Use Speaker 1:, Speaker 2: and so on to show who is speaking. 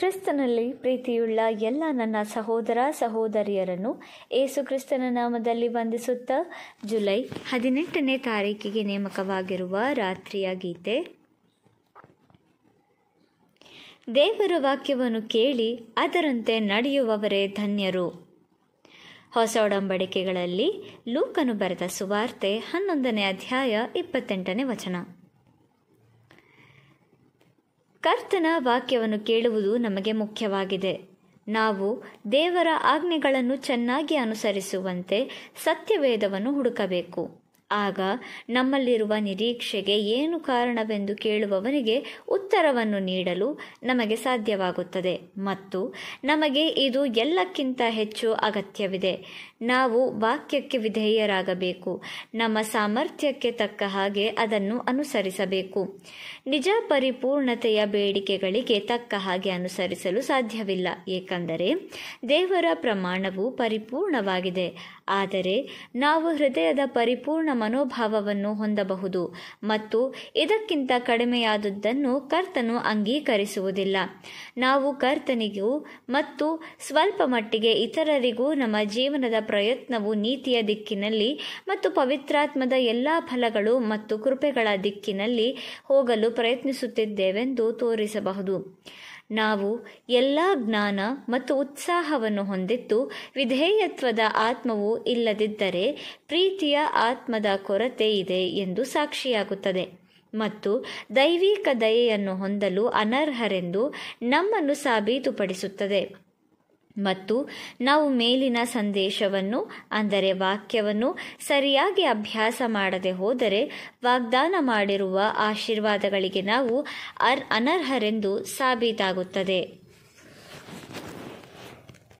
Speaker 1: ಕ್ರಿಸ್ತನಲ್ಲಿ ಪ್ರೀತಿಯುಳ್ಳ ಎಲ್ಲ ನನ್ನ ಸಹೋದರ ಸಹೋದರಿಯರನ್ನು ಏಸು ಕ್ರಿಸ್ತನ ನಾಮದಲ್ಲಿ ವಂದಿಸುತ್ತಾ ಜುಲೈ ಹದಿನೆಂಟನೇ ತಾರೀಕಿಗೆ ನೇಮಕವಾಗಿರುವ ರಾತ್ರಿಯ ಗೀತೆ ದೇವರ ವಾಕ್ಯವನ್ನು ಕೇಳಿ ಅದರಂತೆ ನಡೆಯುವವರೇ ಧನ್ಯರು ಹೊಸ ಒಡಂಬಡಿಕೆಗಳಲ್ಲಿ ಲೂಕನು ಬರೆದ ಸುವಾರ್ತೆ ಹನ್ನೊಂದನೇ ಅಧ್ಯಾಯ ಇಪ್ಪತ್ತೆಂಟನೇ ವಚನ ಕರ್ತನ ವಾಕ್ಯವನ್ನು ಕೇಳುವುದು ನಮಗೆ ಮುಖ್ಯವಾಗಿದೆ ನಾವು ದೇವರ ಆಜ್ಞೆಗಳನ್ನು ಚೆನ್ನಾಗಿ ಅನುಸರಿಸುವಂತೆ ಸತ್ಯವೇದವನ್ನು ಹುಡುಕಬೇಕು ಆಗ ನಮ್ಮಲ್ಲಿರುವ ನಿರೀಕ್ಷೆಗೆ ಏನು ಕಾರಣವೆಂದು ಕೇಳುವವನಿಗೆ ಉತ್ತರವನ್ನು ನೀಡಲು ನಮಗೆ ಸಾಧ್ಯವಾಗುತ್ತದೆ ಮತ್ತು ನಮಗೆ ಇದು ಎಲ್ಲಕ್ಕಿಂತ ಹೆಚ್ಚು ಅಗತ್ಯವಿದೆ ನಾವು ವಾಕ್ಯಕ್ಕೆ ವಿಧೇಯರಾಗಬೇಕು ನಮ್ಮ ಸಾಮರ್ಥ್ಯಕ್ಕೆ ತಕ್ಕ ಹಾಗೆ ಅದನ್ನು ಅನುಸರಿಸಬೇಕು ನಿಜ ಪರಿಪೂರ್ಣತೆಯ ಬೇಡಿಕೆಗಳಿಗೆ ತಕ್ಕ ಹಾಗೆ ಅನುಸರಿಸಲು ಸಾಧ್ಯವಿಲ್ಲ ಏಕೆಂದರೆ ದೇವರ ಪ್ರಮಾಣವು ಪರಿಪೂರ್ಣವಾಗಿದೆ ಆದರೆ ನಾವು ಹೃದಯದ ಪರಿಪೂರ್ಣ ಮನೋಭಾವವನ್ನು ಹೊಂದಬಹುದು ಮತ್ತು ಇದಕ್ಕಿಂತ ಕಡಿಮೆಯಾದದ್ದನ್ನು ಕರ್ತನು ಅಂಗೀಕರಿಸುವುದಿಲ್ಲ ನಾವು ಕರ್ತನಿಗೂ ಮತ್ತು ಸ್ವಲ್ಪ ಮಟ್ಟಿಗೆ ಇತರರಿಗೂ ನಮ್ಮ ಜೀವನದ ಪ್ರಯತ್ನವು ನೀತಿಯ ದಿಕ್ಕಿನಲ್ಲಿ ಮತ್ತು ಪವಿತ್ರಾತ್ಮದ ಎಲ್ಲ ಫಲಗಳು ಮತ್ತು ಕೃಪೆಗಳ ದಿಕ್ಕಿನಲ್ಲಿ ಹೋಗಲು ಪ್ರಯತ್ನಿಸುತ್ತಿದ್ದೇವೆಂದು ತೋರಿಸಬಹುದು ನಾವು ಎಲ್ಲ ಜ್ಞಾನ ಮತ್ತು ಉತ್ಸಾಹವನ್ನು ಹೊಂದಿದ್ದು ವಿಧೇಯತ್ವದ ಆತ್ಮವು ಇಲ್ಲದಿದ್ದರೆ ಪ್ರೀತಿಯ ಆತ್ಮದ ಕೊರತೆ ಇದೆ ಎಂದು ಸಾಕ್ಷಿಯಾಗುತ್ತದೆ ಮತ್ತು ದೈವಿಕ ದಯೆಯನ್ನು ಹೊಂದಲು ಅನರ್ಹರೆಂದು ನಮ್ಮನ್ನು ಸಾಬೀತುಪಡಿಸುತ್ತದೆ ಮತ್ತು ನಾವು ಮೇಲಿನ ಸಂದೇಶವನ್ನು ಅಂದರೆ ವಾಕ್ಯವನ್ನು ಸರಿಯಾಗಿ ಅಭ್ಯಾಸ ಮಾಡದೆ ಹೋದರೆ ವಾಗ್ದಾನ ಮಾಡಿರುವ ಆಶೀರ್ವಾದಗಳಿಗೆ ನಾವು ಅರ್ ಅನರ್ಹರೆಂದು ಸಾಬೀತಾಗುತ್ತದೆ